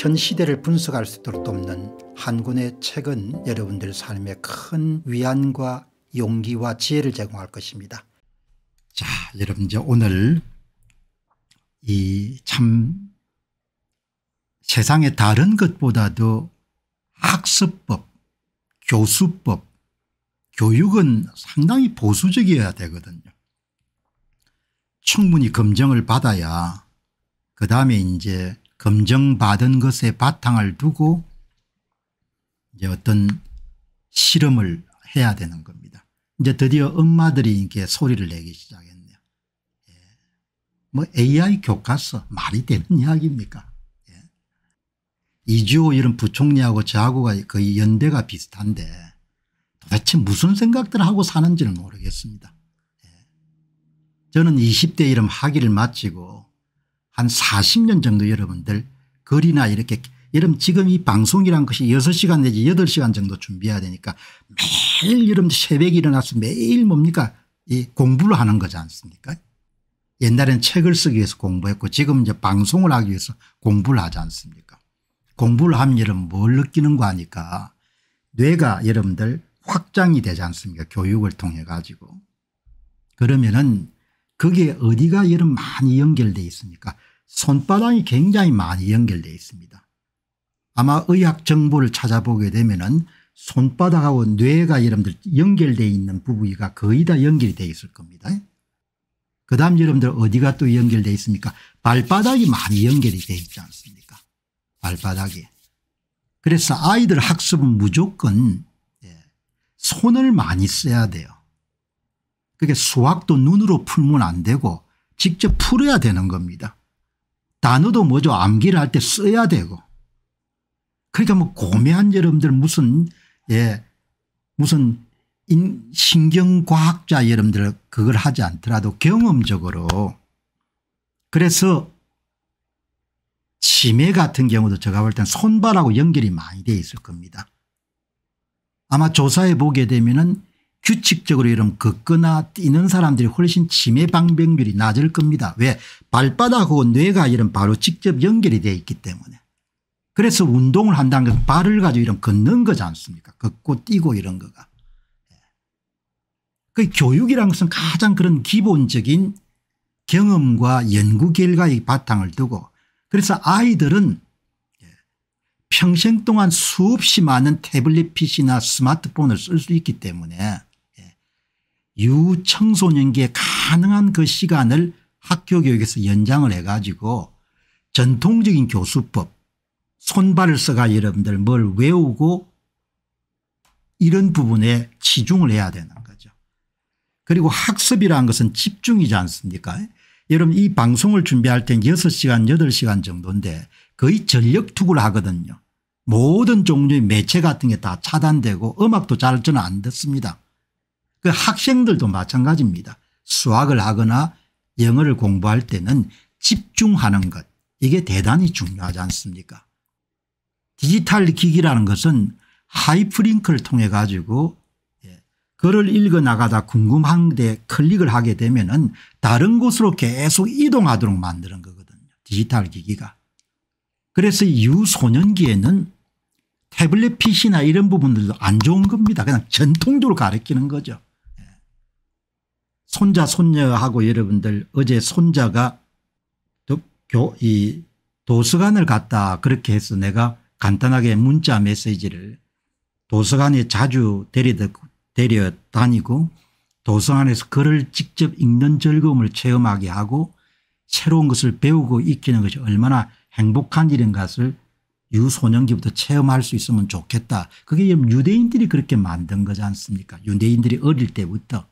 현 시대를 분석할 수 있도록 돕는 한군의 책은 여러분들 삶에 큰 위안과 용기와 지혜를 제공할 것입니다. 자, 여러분 이제 오늘 이 참 세상의 다른 것보다도 학습법, 교수법, 교육은 상당히 보수적이어야 되거든요. 충분히 검증을 받아야 그 다음에 이제 검증받은 것에 바탕을 두고 이제 어떤 실험을 해야 되는 겁니다. 이제 드디어 엄마들이 이게 소리를 내기 시작했네요. 예. 뭐 AI 교과서 말이 되는 이야기입니까? 예. 이주호 이런 부총리하고 저하고가 거의 연대가 비슷한데 도대체 무슨 생각들 하고 사는지는 모르겠습니다. 예. 저는 20대 이름 학위를 마치고 한 40년 정도 여러분들 글이나 이렇게 여러분 지금 이 방송이란 것이 6시간 내지 8시간 정도 준비해야 되니까 매일 여러분 새벽에 일어나서 매일 뭡니까 이 공부를 하는 거지 않습니까 옛날엔 책을 쓰기 위해서 공부했고 지금 이제 방송을 하기 위해서 공부를 하지 않습니까 공부를 하면 여러분 뭘 느끼는 거 아니까 뇌가 여러분들 확장이 되지 않습니까 교육을 통해 가지고 그러면은 그게 어디가 여러분 많이 연결돼 있습니까 손바닥이 굉장히 많이 연결되어 있습니다. 아마 의학 정보를 찾아보게 되면 은 손바닥하고 뇌가 여러분들 연결되어 있는 부위가 거의 다 연결이 되어 있을 겁니다. 그 다음 여러분들 어디가 또 연결되어 있습니까 발바닥이 많이 연결이 되어 있지 않습니까 발바닥에 그래서 아이들 학습은 무조건 예, 손을 많이 써야 돼요. 그게 수학도 눈으로 풀면 안 되고 직접 풀어야 되는 겁니다. 단어도 뭐죠 암기를 할 때 써야 되고 그러니까 뭐 고매한 여러분들 무슨 예 무슨 인, 신경과학자 여러분들 그걸 하지 않더라도 경험적으로 그래서 치매 같은 경우도 제가 볼 땐 손발하고 연결이 많이 돼 있을 겁니다. 아마 조사해 보게 되면 은 규칙적으로 이런 걷거나 뛰는 사람들이 훨씬 치매 방병률이 낮을 겁니다. 왜 발바닥하고 뇌가 이런 바로 직접 연결이 되어 있기 때문에 그래서 운동을 한다는 건 발을 가지고 이런 걷는 거지 않습니까 걷고 뛰고 이런 거가. 예. 그 교육이라는 것은 가장 그런 기본적인 경험과 연구 결과의 바탕을 두고 그래서 아이들은 예, 평생 동안 수없이 많은 태블릿 PC나 스마트폰을 쓸 수 있기 때문에 유청소년기에 가능한 그 시간을 학교 교육에서 연장을 해 가지고 전통적인 교수법 손발을 써가 여러분들 뭘 외우고 이런 부분에 치중을 해야 되는 거죠. 그리고 학습이라는 것은 집중이지 않습니까 여러분 이 방송을 준비할 땐 6시간 8시간 정도인데 거의 전력 투구를 하거든요. 모든 종류의 매체 같은 게 다 차단되고 음악도 잘 저는 안 듣습니다. 그 학생들도 마찬가지입니다. 수학을 하거나 영어를 공부할 때는 집중하는 것 이게 대단히 중요하지 않습니까 디지털 기기라는 것은 하이프링크를 통해 가지고 예, 글을 읽어나가다 궁금한 데 클릭을 하게 되면 은 다른 곳으로 계속 이동하도록 만드는 거거든요. 디지털 기기가. 그래서 유소년기에는 태블릿 PC나 이런 부분들도 안 좋은 겁니다. 그냥 전통적으로 가르치는 거죠. 손자 손녀하고 여러분들 어제 손자가 교, 이 도서관을 갔다 그렇게 해서 내가 간단하게 문자 메시지를 도서관에 자주 데려, 다니고 도서관에서 글을 직접 읽는 즐거움을 체험하게 하고 새로운 것을 배우고 익히는 것이 얼마나 행복한 일인 것을 유소년기부터 체험할 수 있으면 좋겠다. 그게 유대인들이 그렇게 만든 거지 않습니까 유대인들이 어릴 때부터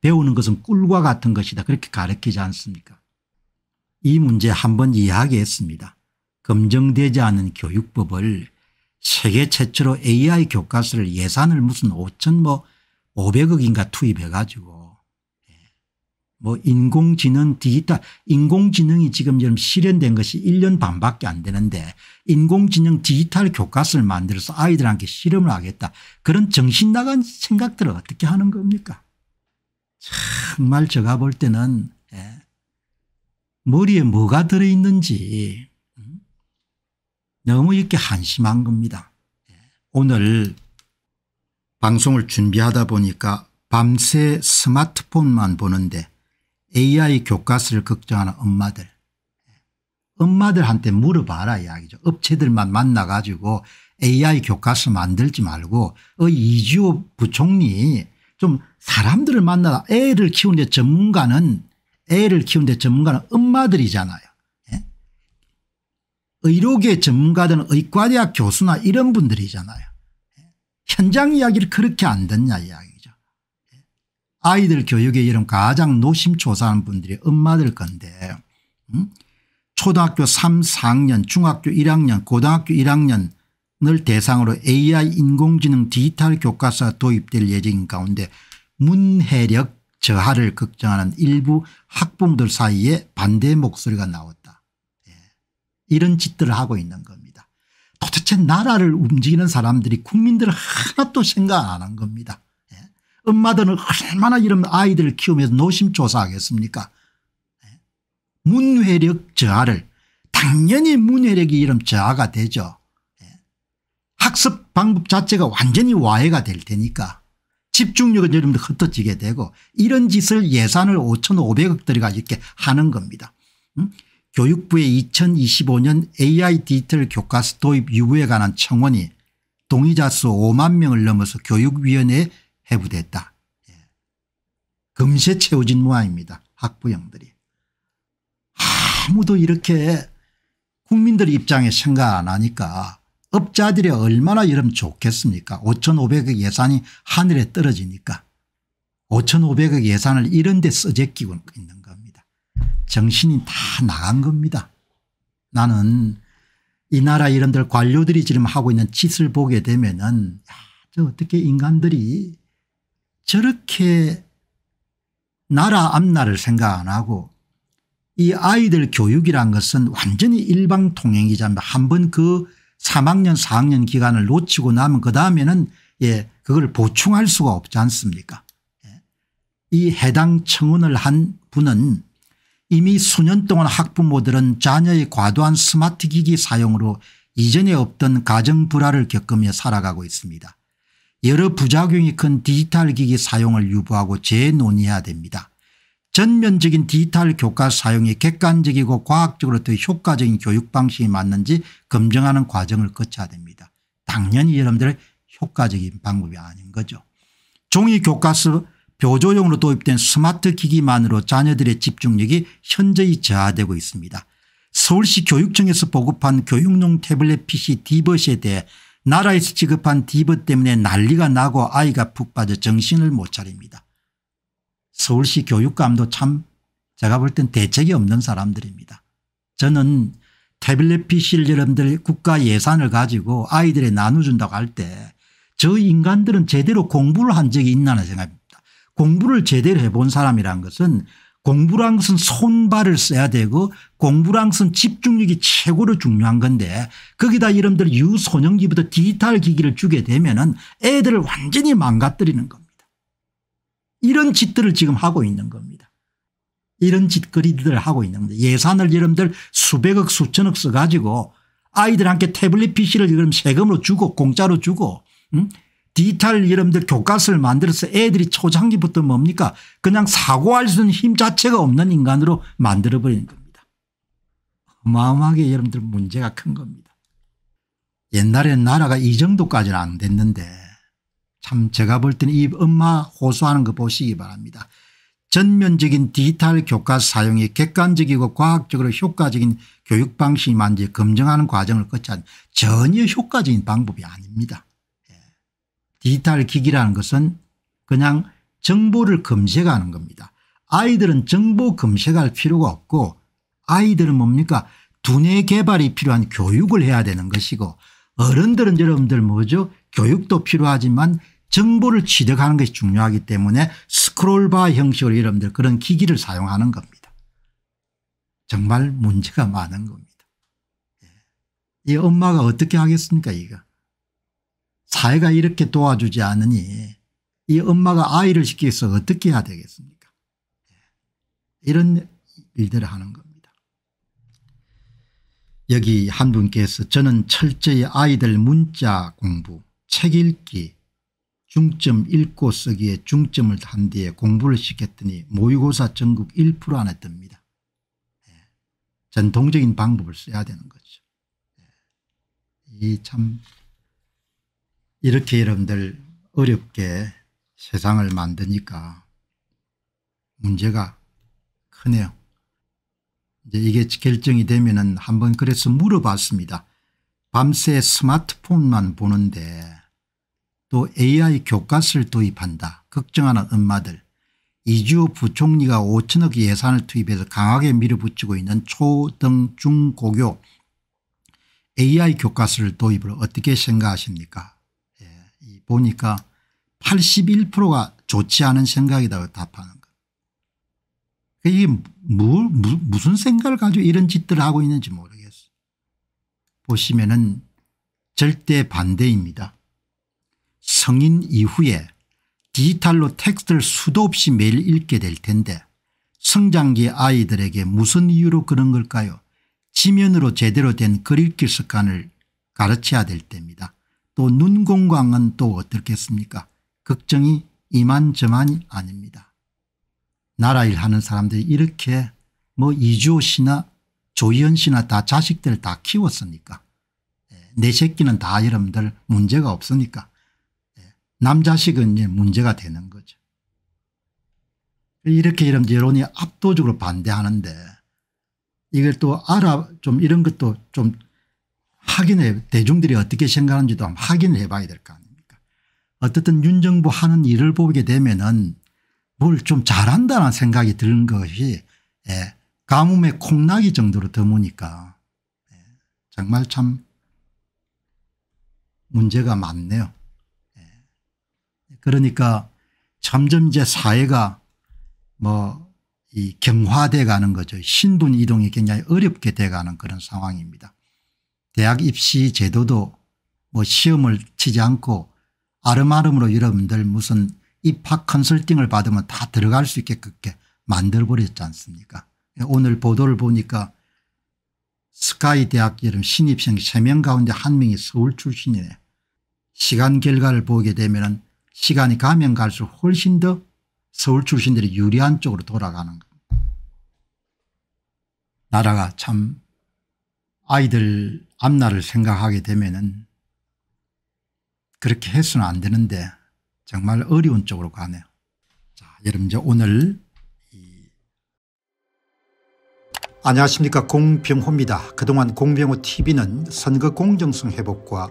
배우는 것은 꿀과 같은 것이다 그렇게 가르치지 않습니까 이 문제 한번 이야기했습니다. 검증되지 않은 교육법을 세계 최초로 AI 교과서를 예산을 무슨 5천 뭐 500억인가 투입해 가지고 예. 뭐 인공지능 디지털 인공지능이 지금 지금 실현된 것이 1년 반밖에 안 되는데 인공지능 디지털 교과서를 만들어서 아이들한테 실험을 하겠다 그런 정신 나간 생각들을 어떻게 하는 겁니까 정말 제가 볼 때는 예, 머리에 뭐가 들어있는지 음, 너무 이렇게 한심한 겁니다. 예, 오늘 방송을 준비하다 보니까 밤새 스마트폰만 보는데 AI 교과서를 걱정하는 엄마들 예, 엄마들한테 물어봐라 이야기죠. 업체들만 만나 가지고 AI 교과서 만들지 말고 어, 이주호 부총리 좀 사람들을 만나다 애를 키우는데 전문가는 애를 키우는데 전문가는 엄마들이잖아요. 예? 의료계 전문가들은 의과대학 교수나 이런 분들이잖아요. 예? 현장 이야기를 그렇게 안 듣냐 이야기죠. 예? 아이들 교육에 이런 가장 노심초사하는 분들이 엄마들 건데 음? 초등학교 3, 4학년 중학교 1학년 고등학교 1학년 을 대상으로 AI 인공지능 디지털 교과서 도입될 예정인 가운데 문해력 저하를 걱정하는 일부 학부모들 사이에 반대 목소리가 나왔다. 예. 이런 짓들을 하고 있는 겁니다. 도대체 나라를 움직이는 사람들이 국민들 하나도 생각 안 한 겁니다. 예. 엄마들은 얼마나 이런 아이들을 키우면서 노심초사하겠습니까 예. 문회력 저하를 당연히 문회력이 이런 저하가 되죠. 방법 자체가 완전히 와해가 될 테니까 집중력은 여러분들 흩어지게 되고 이런 짓을 예산을 5,500억 들여가 이렇게 하는 겁니다. 음? 교육부의 2025년 AI 디지털 교과서 도입 유보에 관한 청원이 동의자 수 5만 명을 넘어서 교육위원회에 해부됐다. 예. 금세 채워진 모양입니다. 학부형들이. 아무도 이렇게 국민들 입장에 생각 안 하니까 업자들이 얼마나 여러분 좋겠습니까 5500억 예산이 하늘에 떨어지니까 5500억 예산을 이런 데 써제끼고 있는 겁니다. 정신이 다 나간 겁니다. 나는 이 나라 이런들 관료들이 지금 하고 있는 짓을 보게 되면은 저 어떻게 인간들이 저렇게 나라 앞날을 생각 안 하고 이 아이들 교육이란 것은 완전히 일방통행이잖아요. 한번 그 3학년 4학년 기간을 놓치고 나면 그다음에는 예 그걸 보충할 수가 없지 않습니까 예. 이 해당 청원을 한 분은 이미 수년 동안 학부모들은 자녀의 과도한 스마트기기 사용으로 이전에 없던 가정 불화를 겪으며 살아가고 있습니다. 여러 부작용이 큰 디지털 기기 사용을 유보하고 재논의해야 됩니다. 전면적인 디지털 교과 사용이 객관적이고 과학적으로 더 효과적인 교육 방식이 맞는지 검증하는 과정을 거쳐야 됩니다. 당연히 여러분들의 효과적인 방법이 아닌 거죠. 종이 교과서 교조용으로 도입된 스마트 기기만으로 자녀들의 집중력이 현저히 저하되고 있습니다. 서울시 교육청에서 보급한 교육용 태블릿 PC 디벗에 대해 나라에서 지급한 디벗 때문에 난리가 나고 아이가 푹 빠져 정신을 못 차립니다. 서울시 교육감도 참 제가 볼 땐 대책이 없는 사람들입니다. 저는 태블릿 PC를 여러분들 국가 예산을 가지고 아이들에 나눠준다고 할 때 저 인간들은 제대로 공부를 한 적이 있나는 생각입니다. 공부를 제대로 해본 사람이란 것은 공부란 것은 손발을 써야 되고 공부란 것은 집중력이 최고로 중요한 건데 거기다 이름들 유소년기부터 디지털 기기를 주게 되면 은 애들을 완전히 망가뜨리는 겁니다. 이런 짓들을 지금 하고 있는 겁니다. 이런 짓거리들을 하고 있는 겁니다. 예산을 여러분들 수백억 수천억 써가지고 아이들한테 태블릿 PC를 여러 세금으로 주고 공짜로 주고 음? 디지털 여러분들 교과서를 만들어서 애들이 초장기부터 뭡니까 그냥 사고할 수 있는 힘 자체가 없는 인간으로 만들어버리는 겁니다. 어마어마하게 여러분들 문제가 큰 겁니다. 옛날에 나라가 이 정도까지는 안 됐는데 참 제가 볼 때는 이 엄마 호소하는 거 보시기 바랍니다. 전면적인 디지털 교과 사용이 객관적이고 과학적으로 효과적인 교육 방식이 만지 검증하는 과정을 거쳐 전혀 효과적인 방법이 아닙니다. 예. 디지털 기기라는 것은 그냥 정보를 검색하는 겁니다. 아이들은 정보 검색할 필요가 없고 아이들은 뭡니까 두뇌 개발이 필요한 교육을 해야 되는 것이고 어른들은 여러분들 뭐죠 교육도 필요하지만 정보를 취득하는 것이 중요하기 때문에 스크롤바 형식으로 여러분들 그런 기기를 사용하는 겁니다. 정말 문제가 많은 겁니다. 예. 이 엄마가 어떻게 하겠습니까 이거. 사회가 이렇게 도와주지 않으니 이 엄마가 아이를 시키서 어떻게 해야 되겠습니까 예. 이런 일들을 하는 겁니다. 여기 한 분께서 저는 철저히 아이들 문자 공부, 책 읽기, 중점 읽고 쓰기에 중점을 단 뒤에 공부를 시켰더니 모의고사 전국 1% 안에 뜹니다. 예. 전통적인 방법을 써야 되는 거죠. 예. 이참 이렇게 여러분들 어렵게 세상을 만드니까 문제가 크네요. 이제 이게 결정이 되면 한번 그래서 물어봤습니다. 밤새 스마트폰만 보는데 또 AI 교과서를 도입한다 걱정하는 엄마들 이주호 부총리가 5천억 예산을 투입해서 강하게 밀어붙이고 있는 초등 중고교 AI 교과서를 도입을 어떻게 생각하십니까 예, 보니까 81%가 좋지 않은 생각이다 답하는 것. 이게 뭘, 무, 슨 생각을 가지고 이런 짓들을 하고 있는지 모르겠어. 보시면은 절대 반대입니다. 성인 이후에 디지털로 텍스트를 수도 없이 매일 읽게 될 텐데 성장기 아이들에게 무슨 이유로 그런 걸까요 지면으로 제대로 된 글읽기 습관을 가르쳐야 될 때입니다. 또눈공광은또 어떻겠습니까 걱정이 이만저만이 아닙니다. 나라일 하는 사람들이 이렇게 뭐 이주호 씨나 조희연 씨나 다 자식들 다 키웠으니까 네, 내 새끼는 다 여러분들 문제가 없으니까 남자식은 이제 문제가 되는 거죠. 이렇게 이런 여론이 압도적으로 반대하는데 이걸 또 알아 좀 이런 것도 좀 확인해 대중들이 어떻게 생각하는지도 확인해 봐야 될 거 아닙니까 어쨌든 윤 정부 하는 일을 보게 되면은 뭘 좀 잘한다는 생각이 드는 것이 예, 가뭄에 콩나기 정도로 드무니까 예, 정말 참 문제가 많네요. 그러니까 점점 이제 사회가 뭐 이 경화돼 가는 거죠. 신분 이동이 굉장히 어렵게 돼 가는 그런 상황입니다. 대학 입시 제도도 뭐 시험을 치지 않고 아름아름으로 여러분들 무슨 입학 컨설팅을 받으면 다 들어갈 수 있게 그렇게 만들어버렸지 않습니까 오늘 보도를 보니까 스카이 대학 여름 신입생 3명 가운데 한명이 서울 출신이네. 시간 결과를 보게 되면 시간이 가면 갈수록 훨씬 더 서울 출신들이 유리한 쪽으로 돌아가는 겁니다. 나라가 참 아이들 앞날을 생각하게 되면은 그렇게 해서는 안 되는데 정말 어려운 쪽으로 가네요. 자, 여러분 이제 오늘 안녕하십니까 공병호입니다. 그동안 공병호 tv는 선거 공정성 회복과